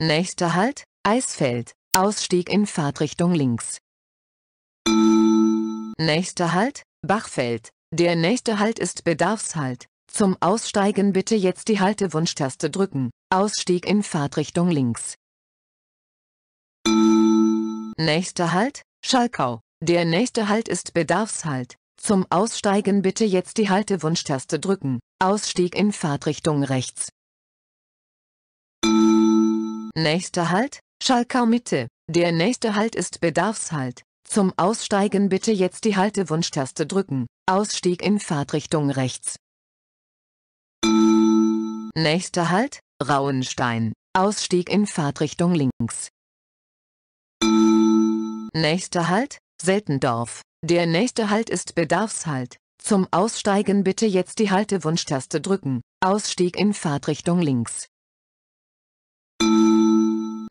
Nächster Halt, Eisfeld, Ausstieg in Fahrtrichtung links. Nächster Halt, Bachfeld. Der nächste Halt ist Bedarfshalt. Zum Aussteigen bitte jetzt die Haltewunschtaste drücken. Ausstieg in Fahrtrichtung links. Nächster Halt, Schalkau. Der nächste Halt ist Bedarfshalt. Zum Aussteigen bitte jetzt die Haltewunschtaste drücken. Ausstieg in Fahrtrichtung rechts. Nächster Halt, Schalkau Mitte. Der nächste Halt ist Bedarfshalt. Zum Aussteigen bitte jetzt die Haltewunschtaste drücken. Ausstieg in Fahrtrichtung rechts. Nächster Halt, Rauenstein. Ausstieg in Fahrtrichtung links. Nächster Halt, Seltendorf. Der nächste Halt ist Bedarfshalt. Zum Aussteigen bitte jetzt die Haltewunschtaste drücken. Ausstieg in Fahrtrichtung links.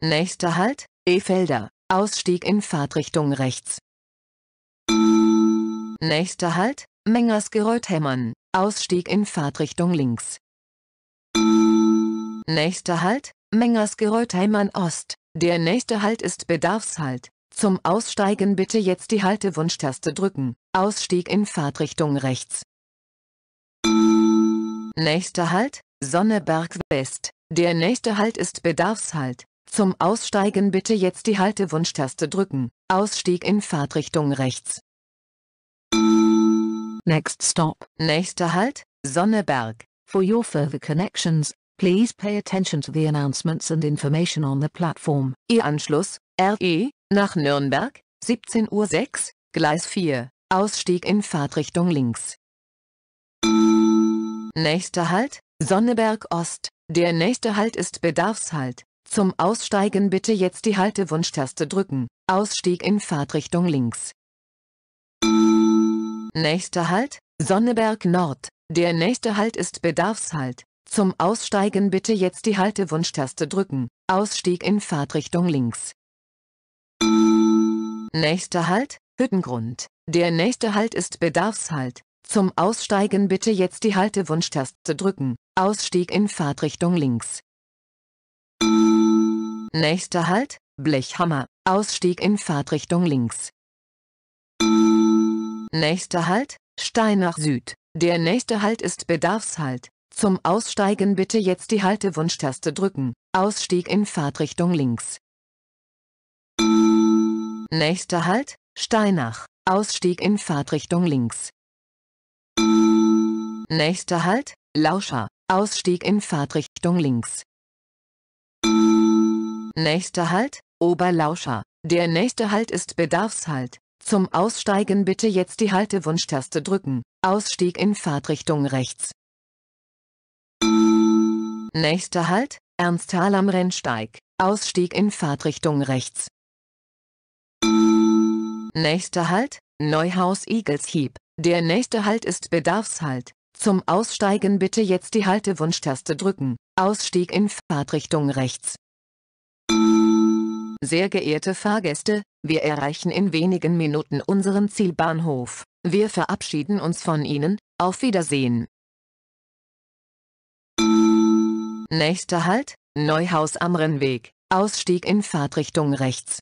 Nächster Halt, E-Felder, Ausstieg in Fahrtrichtung rechts. Nächster Halt, Mengersgeröth-Hämmern, Ausstieg in Fahrtrichtung links. Nächster Halt, Mengersgeröth-Hämmern Ost. Der nächste Halt ist Bedarfshalt. Zum Aussteigen bitte jetzt die Haltewunschtaste drücken. Ausstieg in Fahrtrichtung rechts. Nächster Halt, Sonneberg West. Der nächste Halt ist Bedarfshalt. Zum Aussteigen bitte jetzt die Haltewunschtaste drücken. Ausstieg in Fahrtrichtung rechts. Next stop. Nächster Halt, Sonneberg. For your further connections, please pay attention to the announcements and information on the platform. Ihr Anschluss, RE, nach Nürnberg, 17.06 Uhr, Gleis 4, Ausstieg in Fahrtrichtung links. Nächster Halt, Sonneberg Ost. Der nächste Halt ist Bedarfshalt. Zum Aussteigen bitte jetzt die Haltewunschtaste drücken. Ausstieg in Fahrtrichtung links. Nächster Halt, Sonneberg Nord. Der nächste Halt ist Bedarfshalt. Zum Aussteigen bitte jetzt die Haltewunschtaste drücken. Ausstieg in Fahrtrichtung links. Nächster Halt, Hüttengrund. Der nächste Halt ist Bedarfshalt. Zum Aussteigen bitte jetzt die Haltewunschtaste drücken. Ausstieg in Fahrtrichtung links. Nächster Halt, Blechhammer, Ausstieg in Fahrtrichtung links. Nächster Halt, Steinach Süd. Der nächste Halt ist Bedarfshalt. Zum Aussteigen bitte jetzt die Haltewunschtaste drücken. Ausstieg in Fahrtrichtung links. Nächster Halt, Steinach. Ausstieg in Fahrtrichtung links. Nächster Halt, Lauscher. Ausstieg in Fahrtrichtung links. Nächster Halt, Oberlauscher. Der nächste Halt ist Bedarfshalt. Zum Aussteigen bitte jetzt die Haltewunschtaste drücken. Ausstieg in Fahrtrichtung rechts. Nächster Halt, Ernsthal am Rennsteig. Ausstieg in Fahrtrichtung rechts. Nächster Halt, Neuhaus Igelshieb. Der nächste Halt ist Bedarfshalt. Zum Aussteigen bitte jetzt die Haltewunschtaste drücken. Ausstieg in Fahrtrichtung rechts. Sehr geehrte Fahrgäste, wir erreichen in wenigen Minuten unseren Zielbahnhof. Wir verabschieden uns von Ihnen, auf Wiedersehen. Nächster Halt, Neuhaus am Rennweg, Ausstieg in Fahrtrichtung rechts.